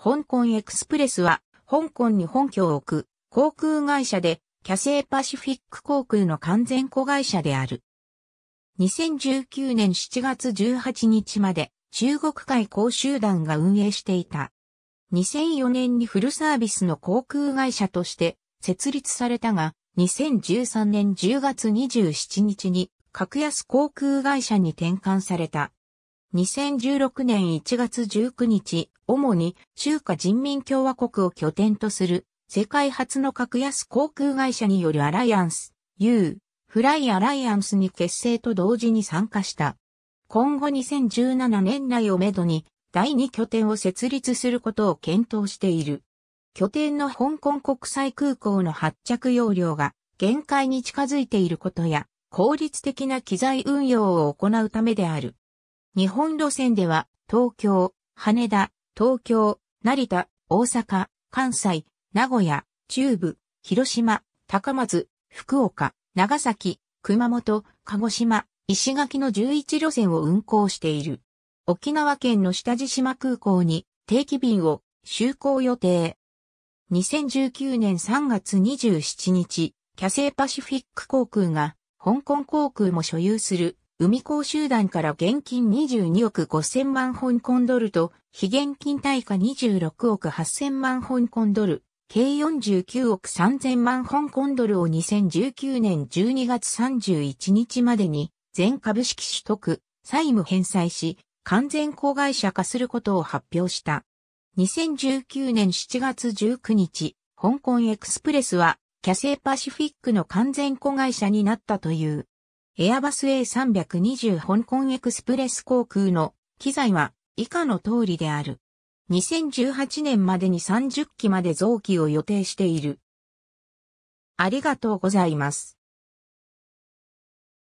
香港エクスプレスは、香港に本拠を置く航空会社で、キャセイパシフィック航空の完全子会社である。2019年7月18日まで中国海公集団が運営していた。2004年にフルサービスの航空会社として設立されたが、2013年10月27日に格安航空会社に転換された。2016年1月19日、主に中華人民共和国を拠点とする世界初の格安航空会社によるアライアンス、U、フライアライアンスに結成と同時に参加した。今後2017年内をめどに第2拠点を設立することを検討している。拠点の香港国際空港の発着容量が限界に近づいていることや効率的な機材運用を行うためである。日本路線では、東京、羽田、東京、成田、大阪、関西、名古屋、中部、広島、高松、福岡、長崎、熊本、鹿児島、石垣の11路線を運行している。沖縄県の下地島空港に定期便を就航予定。2019年3月27日、キャセイパシフィック航空が香港航空も所有する海港集団から現金22億5000万香港ドルと、非現金対価26億8000万香港ドル、計49億3000万香港ドルを2019年12月31日までに、全株式取得、債務返済し、完全子会社化することを発表した。2019年7月19日、香港エクスプレスは、キャセイパシフィックの完全子会社になったという。エアバス A320 香港エクスプレス航空の機材は以下の通りである。2018年までに30機まで増機を予定している。ありがとうございます。